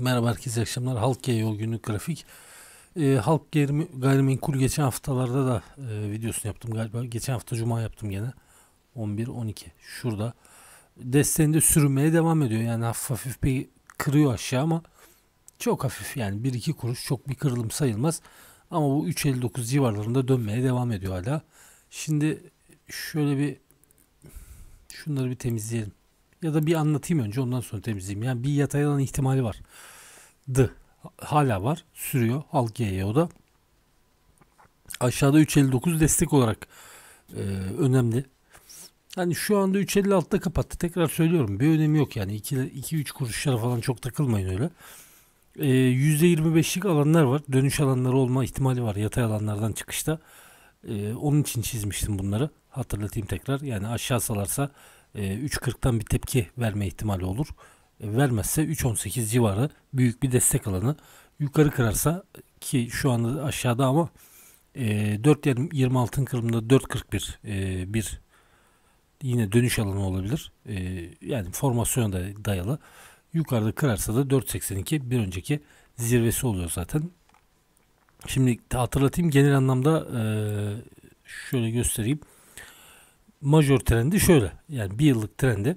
Merhaba herkese akşamlar. Halk Yol Günlük Grafik. E, Halk Gayrimenkul geçen haftalarda da e, videosunu yaptım galiba. Geçen hafta Cuma yaptım gene. 11-12 şurada. Desteğinde sürmeye devam ediyor. Yani hafif hafif bir kırıyor aşağı ama çok hafif yani 1-2 kuruş çok bir kırılım sayılmaz. Ama bu 3.59 civarlarında dönmeye devam ediyor hala. Şimdi şöyle bir şunları bir temizleyelim ya da bir anlatayım önce ondan sonra temizleyeyim. Yani bir yatay alan ihtimali var. D Hala var. Sürüyor. Halkiye'ye o da. Aşağıda 3.59 destek olarak e, önemli. Hani şu anda 3.56'da kapattı. Tekrar söylüyorum. Bir önemi yok yani. 2-3 kuruşlara falan çok takılmayın öyle. E, %25'lik alanlar var. Dönüş alanları olma ihtimali var yatay alanlardan çıkışta. E, onun için çizmiştim bunları. Hatırlatayım tekrar. Yani aşağı salarsa 3.40'tan e, bir tepki verme ihtimali olur. E, vermezse 3.18 civarı büyük bir destek alanı. Yukarı kırarsa ki şu anda aşağıda ama 4.26'ın e, kırımında 4.41 bir yine dönüş alanı olabilir. Yani formasyona da dayalı. Yukarıda kırarsa da 4.82 bir önceki zirvesi oluyor zaten. Şimdi hatırlatayım genel anlamda şöyle göstereyim majör trendi şöyle. Yani bir yıllık trendi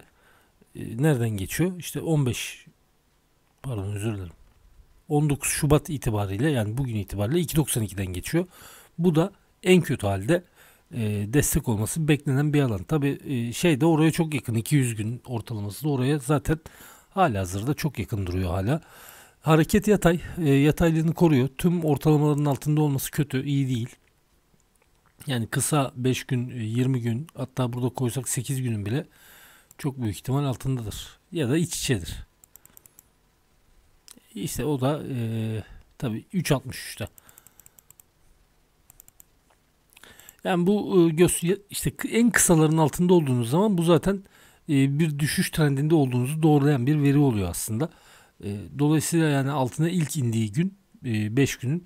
e, nereden geçiyor? İşte 15 pardon özür dilerim. 19 Şubat itibariyle yani bugün itibariyle 2.92'den geçiyor. Bu da en kötü halde e, destek olması beklenen bir alan. Tabi e, şey de oraya çok yakın 200 gün ortalaması da oraya zaten hala hazırda çok yakın duruyor hala. Hareket yatay, e, yataylığını koruyor. Tüm ortalamaların altında olması kötü, iyi değil. Yani kısa 5 gün, 20 e, gün hatta burada koysak 8 günün bile çok büyük ihtimal altındadır. Ya da iç içedir. İşte o da e, tabii 3.63'te. Yani bu e, göz işte en kısaların altında olduğunuz zaman bu zaten e, bir düşüş trendinde olduğunuzu doğrulayan bir veri oluyor aslında. E, dolayısıyla yani altına ilk indiği gün 5 e, günün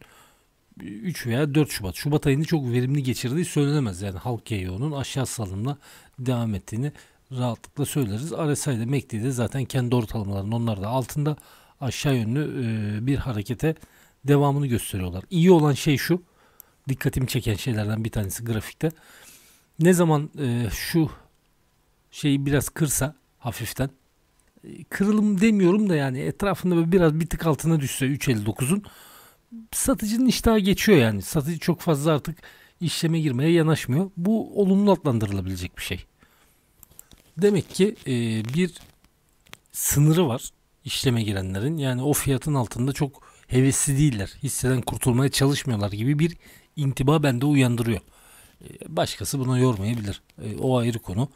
3 veya 4 Şubat. Şubat ayını çok verimli geçirdiği söylenemez. Yani halk GEO'nun aşağı salımla devam ettiğini rahatlıkla söyleriz. RSI ile MACD de zaten kendi ortalamalarının onlar da altında aşağı yönlü e, bir harekete devamını gösteriyorlar. İyi olan şey şu. Dikkatimi çeken şeylerden bir tanesi grafikte. Ne zaman e, şu şeyi biraz kırsa hafiften e, kırılım demiyorum da yani etrafında biraz bir tık altına düşse 3.59'un satıcının iştahı geçiyor yani. Satıcı çok fazla artık işleme girmeye yanaşmıyor. Bu olumlu adlandırılabilecek bir şey. Demek ki e, bir sınırı var işleme girenlerin. Yani o fiyatın altında çok hevesli değiller. Hisseden kurtulmaya çalışmıyorlar gibi bir intiba bende uyandırıyor. E, başkası buna yormayabilir. E, o ayrı konu.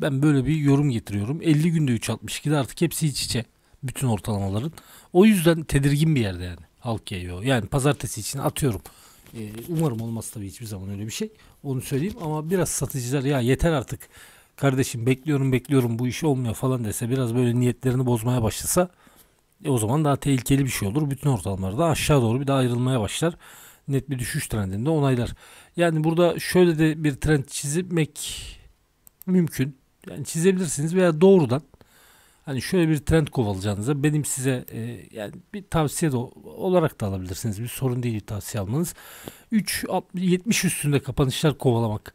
Ben böyle bir yorum getiriyorum. 50 günde 3.62'de artık hepsi iç içe bütün ortalamaların. O yüzden tedirgin bir yerde yani halk yayıyor. Yani pazartesi için atıyorum. Ee, umarım olmaz tabii hiçbir zaman öyle bir şey. Onu söyleyeyim ama biraz satıcılar ya yeter artık kardeşim bekliyorum bekliyorum bu iş olmuyor falan dese biraz böyle niyetlerini bozmaya başlasa e, o zaman daha tehlikeli bir şey olur. Bütün ortalamalar aşağı doğru bir daha ayrılmaya başlar. Net bir düşüş trendinde onaylar. Yani burada şöyle de bir trend çizmek mümkün. Yani çizebilirsiniz veya doğrudan hani şöyle bir trend kovalayacağınıza benim size e, yani bir tavsiye de olarak da alabilirsiniz. Bir sorun değil bir tavsiye almanız. 3 70 üstünde kapanışlar kovalamak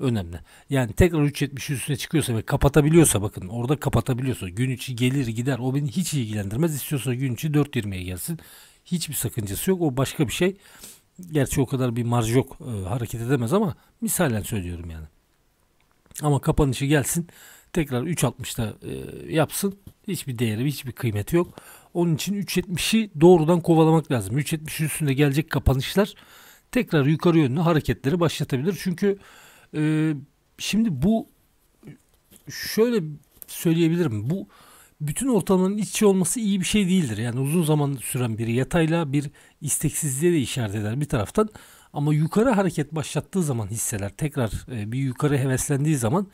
önemli. Yani tekrar 3.70 üstüne çıkıyorsa ve kapatabiliyorsa bakın orada kapatabiliyorsa gün içi gelir gider o beni hiç ilgilendirmez. İstiyorsa gün içi 4.20'ye gelsin. Hiçbir sakıncası yok. O başka bir şey. Gerçi o kadar bir marj yok. E, hareket edemez ama misalen söylüyorum yani. Ama kapanışı gelsin tekrar 3.60'da e, yapsın. Hiçbir değeri, hiçbir kıymeti yok. Onun için 3.70'i doğrudan kovalamak lazım. 3.70 üstünde gelecek kapanışlar tekrar yukarı yönlü hareketleri başlatabilir. Çünkü e, şimdi bu şöyle söyleyebilirim. Bu bütün ortalamanın içi olması iyi bir şey değildir. Yani uzun zaman süren bir yatayla bir isteksizliğe de işaret eder bir taraftan. Ama yukarı hareket başlattığı zaman hisseler tekrar e, bir yukarı heveslendiği zaman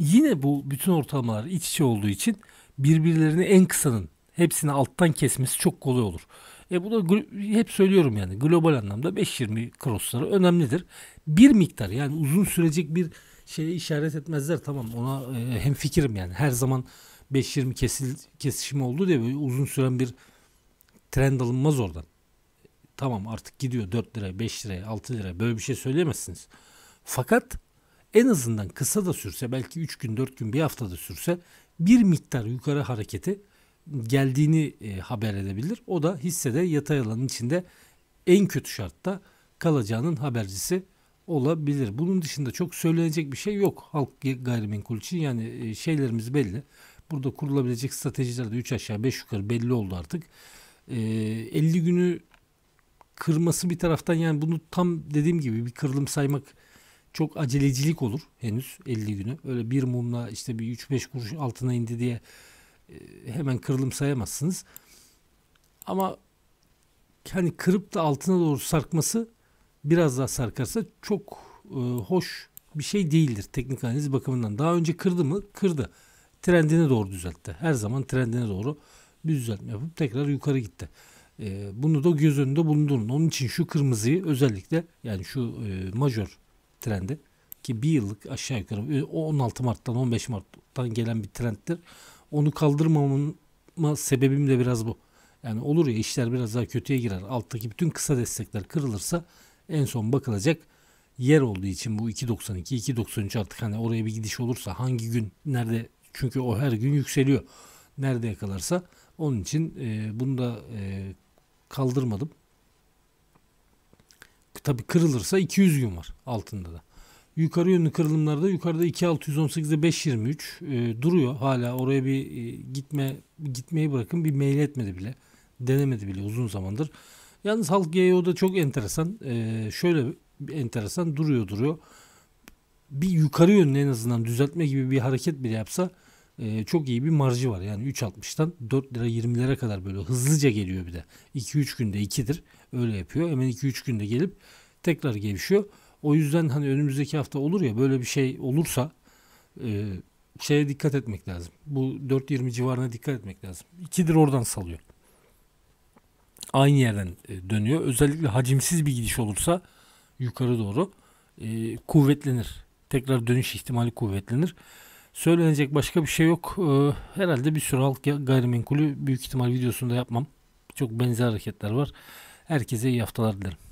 yine bu bütün ortalamalar iç içe olduğu için birbirlerini en kısanın hepsini alttan kesmesi çok kolay olur. E bu da hep söylüyorum yani global anlamda 5-20 crossları önemlidir. Bir miktar yani uzun sürecek bir şeye işaret etmezler tamam ona e, hem fikrim yani her zaman 5-20 kesil, kesişimi oldu diye böyle uzun süren bir trend alınmaz oradan. E, tamam artık gidiyor 4 lira, 5 lira, 6 lira böyle bir şey söyleyemezsiniz. Fakat en azından kısa da sürse belki 3 gün 4 gün bir hafta da sürse bir miktar yukarı hareketi geldiğini e, haber edebilir. O da hissede yatay alanın içinde en kötü şartta kalacağının habercisi olabilir. Bunun dışında çok söylenecek bir şey yok halk gayrimenkul için. Yani e, şeylerimiz belli. Burada kurulabilecek stratejiler de 3 aşağı 5 yukarı belli oldu artık. E, 50 günü kırması bir taraftan yani bunu tam dediğim gibi bir kırılım saymak çok acelecilik olur henüz 50 günü. Öyle bir mumla işte bir 3-5 kuruş altına indi diye e, hemen kırılım sayamazsınız. Ama hani kırıp da altına doğru sarkması biraz daha sarkarsa çok e, hoş bir şey değildir teknik analiz bakımından. Daha önce kırdı mı? Kırdı. Trendine doğru düzeltti. Her zaman trendine doğru bir düzeltme yapıp tekrar yukarı gitti. E, bunu da göz önünde bulundurun. Onun için şu kırmızıyı özellikle yani şu major trendi ki bir yıllık aşağı yukarı 16 e, Mart'tan 15 Mart'tan gelen bir trendtir. Onu kaldırmamın sebebim de biraz bu. Yani olur ya işler biraz daha kötüye girer. Alttaki bütün kısa destekler kırılırsa en son bakılacak yer olduğu için bu 2.92 2.93 artık hani oraya bir gidiş olursa hangi gün nerede çünkü o her gün yükseliyor. Nerede yakalarsa onun için e, bunu da e, kaldırmadım tabii kırılırsa 200 gün var altında da. Yukarı yönlü kırılımlarda yukarıda 2618'de 523 e, duruyor. Hala oraya bir e, gitme gitmeyi bırakın bir mail etmedi bile. Denemedi bile uzun zamandır. Yalnız Halk GEO'da çok enteresan. E, şöyle enteresan duruyor duruyor. Bir yukarı yönlü en azından düzeltme gibi bir hareket bile yapsa ee, çok iyi bir marjı var. Yani 3.60'dan 4 lira 20 lira kadar böyle hızlıca geliyor bir de. 2-3 günde 2'dir. Öyle yapıyor. Hemen 2-3 günde gelip tekrar gevşiyor. O yüzden hani önümüzdeki hafta olur ya böyle bir şey olursa e, şeye dikkat etmek lazım. Bu 4.20 civarına dikkat etmek lazım. 2'dir oradan salıyor. Aynı yerden e, dönüyor. Özellikle hacimsiz bir gidiş olursa yukarı doğru e, kuvvetlenir. Tekrar dönüş ihtimali kuvvetlenir. Söylenecek başka bir şey yok. Ee, herhalde bir sürü halk gayrimenkulü büyük ihtimal videosunda yapmam. Çok benzer hareketler var. Herkese iyi haftalar dilerim.